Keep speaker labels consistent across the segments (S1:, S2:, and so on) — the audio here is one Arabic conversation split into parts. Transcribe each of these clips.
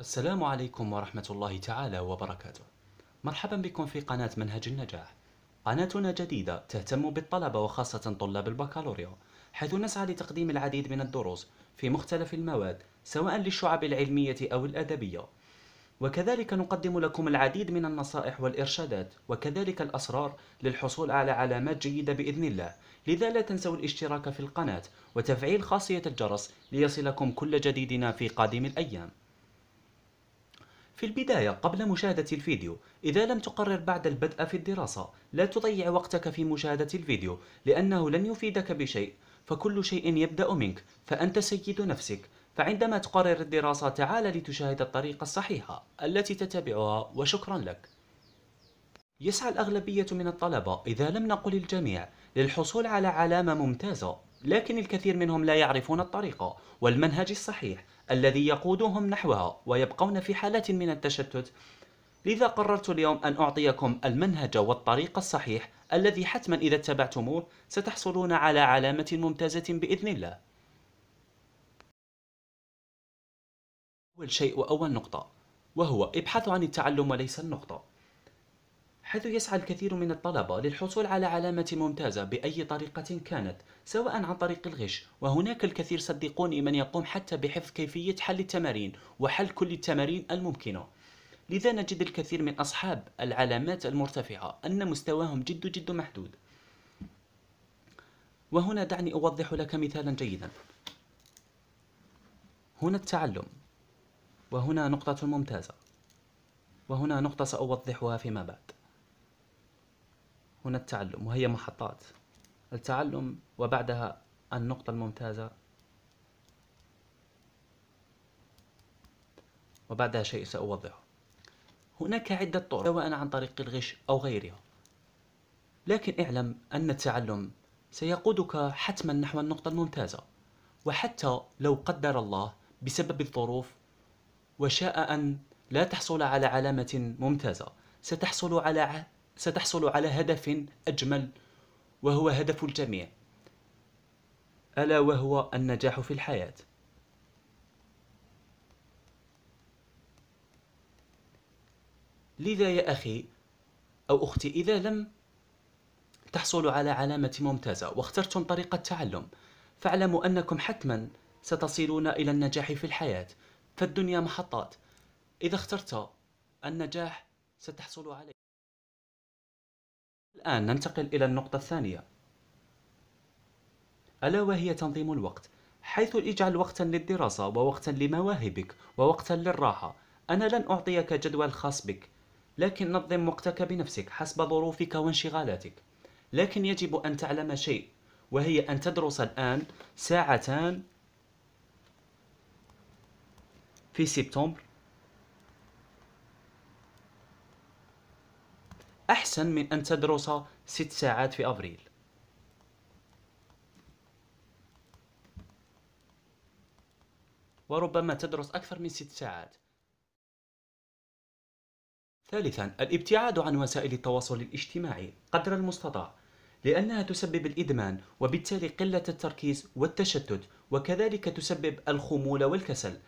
S1: السلام عليكم ورحمة الله تعالى وبركاته. مرحبا بكم في قناة منهج النجاح. قناتنا جديدة تهتم بالطلبة وخاصة طلاب البكالوريا، حيث نسعى لتقديم العديد من الدروس في مختلف المواد سواء للشعب العلمية أو الأدبية. وكذلك نقدم لكم العديد من النصائح والإرشادات وكذلك الأسرار للحصول على علامات جيدة بإذن الله لذا لا تنسوا الاشتراك في القناة وتفعيل خاصية الجرس ليصلكم كل جديدنا في قادم الأيام في البداية قبل مشاهدة الفيديو إذا لم تقرر بعد البدء في الدراسة لا تضيع وقتك في مشاهدة الفيديو لأنه لن يفيدك بشيء فكل شيء يبدأ منك فأنت سيد نفسك فعندما تقرر الدراسة تعال لتشاهد الطريقة الصحيحة التي تتبعها وشكرا لك يسعى الأغلبية من الطلبة إذا لم نقل الجميع للحصول على علامة ممتازة لكن الكثير منهم لا يعرفون الطريقة والمنهج الصحيح الذي يقودهم نحوها ويبقون في حالة من التشتت لذا قررت اليوم أن أعطيكم المنهج والطريق الصحيح الذي حتما إذا اتبعتموه ستحصلون على علامة ممتازة بإذن الله أول شيء وأول نقطة وهو ابحث عن التعلم وليس النقطة حيث يسعى الكثير من الطلبة للحصول على علامة ممتازة بأي طريقة كانت سواء عن طريق الغش وهناك الكثير صدقوني من يقوم حتى بحفظ كيفية حل التمارين وحل كل التمارين الممكنة لذا نجد الكثير من أصحاب العلامات المرتفعة أن مستواهم جد جد محدود وهنا دعني أوضح لك مثالا جيدا هنا التعلم وهنا نقطة ممتازة وهنا نقطة سأوضحها فيما بعد هنا التعلم وهي محطات التعلم وبعدها النقطة الممتازة وبعدها شيء سأوضحه هناك عدة طرق سواء عن طريق الغش أو غيرها لكن اعلم أن التعلم سيقودك حتما نحو النقطة الممتازة وحتى لو قدر الله بسبب الظروف وشاء أن لا تحصل على علامة ممتازة ستحصل على ستحصل على هدف أجمل وهو هدف الجميع ألا وهو النجاح في الحياة لذا يا أخي أو أختي إذا لم تحصلوا على علامة ممتازة واخترتم طريقة تعلم فاعلموا أنكم حتما ستصلون إلى النجاح في الحياة فالدنيا محطات إذا اخترت النجاح ستحصل عليه الآن ننتقل إلى النقطة الثانية ألا وهي تنظيم الوقت حيث اجعل وقتا للدراسة ووقتا لمواهبك ووقتا للراحة أنا لن أعطيك جدول خاص بك لكن نظم وقتك بنفسك حسب ظروفك وانشغالاتك لكن يجب أن تعلم شيء وهي أن تدرس الآن ساعتان في سبتمبر أحسن من أن تدرس ست ساعات في أبريل وربما تدرس أكثر من ست ساعات ثالثا الابتعاد عن وسائل التواصل الاجتماعي قدر المستطاع لأنها تسبب الإدمان وبالتالي قلة التركيز والتشتت وكذلك تسبب الخمول والكسل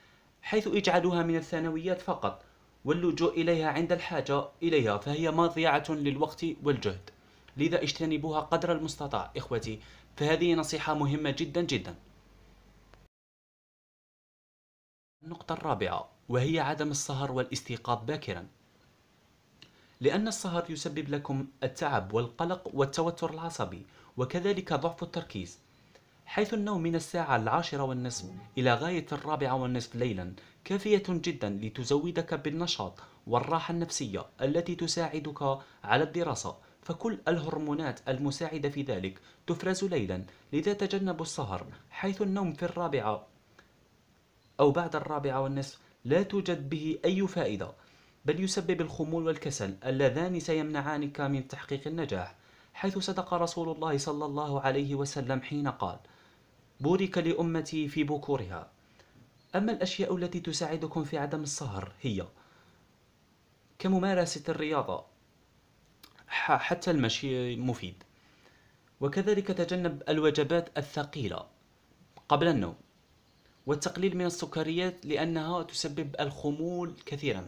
S1: حيث اجعلوها من الثانويات فقط واللجوء إليها عند الحاجة إليها فهي مضيعة للوقت والجهد لذا اجتنبوها قدر المستطاع إخوتي فهذه نصيحة مهمة جدا جدا النقطة الرابعة وهي عدم السهر والاستيقاظ باكرا لأن السهر يسبب لكم التعب والقلق والتوتر العصبي وكذلك ضعف التركيز حيث النوم من الساعة العاشرة والنصف إلى غاية الرابعة والنصف ليلا كافية جدا لتزودك بالنشاط والراحة النفسية التي تساعدك على الدراسة فكل الهرمونات المساعدة في ذلك تفرز ليلا لذا تجنب السهر حيث النوم في الرابعة أو بعد الرابعة والنصف لا توجد به أي فائدة بل يسبب الخمول والكسل اللذان سيمنعانك من تحقيق النجاح حيث صدق رسول الله صلى الله عليه وسلم حين قال بورك لأمتي في بكورها أما الأشياء التي تساعدكم في عدم السهر هي كممارسة الرياضة حتى المشي مفيد وكذلك تجنب الوجبات الثقيلة قبل النوم والتقليل من السكريات لأنها تسبب الخمول كثيرا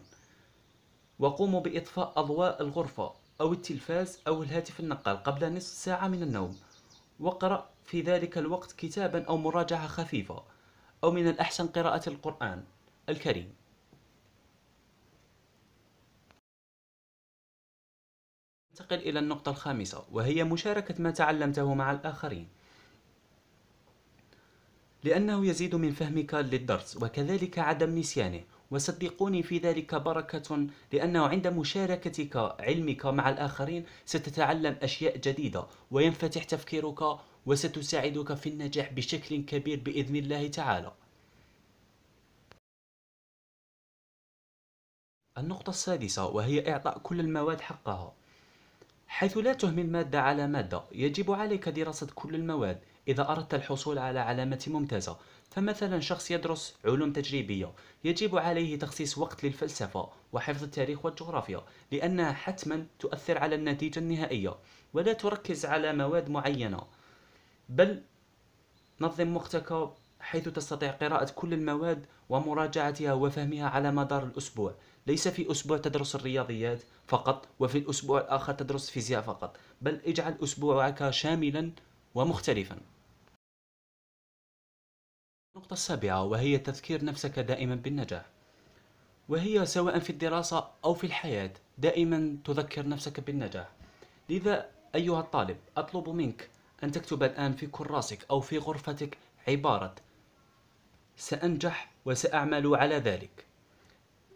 S1: وقوموا بإطفاء أضواء الغرفة أو التلفاز أو الهاتف النقال قبل نصف ساعة من النوم وقرأ في ذلك الوقت كتابا أو مراجعة خفيفة أو من الأحسن قراءة القرآن الكريم ننتقل إلى النقطة الخامسة وهي مشاركة ما تعلمته مع الآخرين لأنه يزيد من فهمك للدرس وكذلك عدم نسيانه وصدقوني في ذلك بركة لأنه عند مشاركتك علمك مع الآخرين ستتعلم أشياء جديدة وينفتح تفكيرك وستساعدك في النجاح بشكل كبير بإذن الله تعالى النقطة السادسة وهي إعطاء كل المواد حقها حيث لا تهمل مادة على مادة يجب عليك دراسة كل المواد إذا أردت الحصول على علامة ممتازة فمثلا شخص يدرس علوم تجريبية يجب عليه تخصيص وقت للفلسفة وحفظ التاريخ والجغرافيا لأنها حتما تؤثر على النتيجة النهائية ولا تركز على مواد معينة بل نظم وقتك حيث تستطيع قراءة كل المواد ومراجعتها وفهمها على مدار الأسبوع ليس في أسبوع تدرس الرياضيات فقط وفي الأسبوع الآخر تدرس فيزياء فقط بل اجعل أسبوعك شاملا ومختلفا النقطة السابعة وهي تذكير نفسك دائما بالنجاح وهي سواء في الدراسة أو في الحياة دائما تذكر نفسك بالنجاح لذا أيها الطالب أطلب منك أن تكتب الآن في كراسك أو في غرفتك عبارة سأنجح وسأعمل على ذلك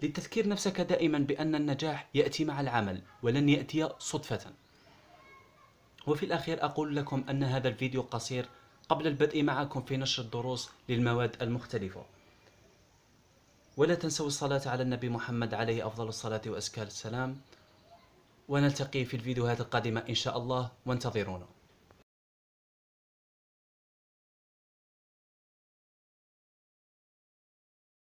S1: لتذكير نفسك دائما بأن النجاح يأتي مع العمل ولن يأتي صدفة وفي الأخير أقول لكم أن هذا الفيديو قصير قبل البدء معكم في نشر الدروس للمواد المختلفة ولا تنسوا الصلاة على النبي محمد عليه أفضل الصلاة وأزكى السلام ونلتقي في الفيديوهات القادمة إن شاء الله وانتظرونا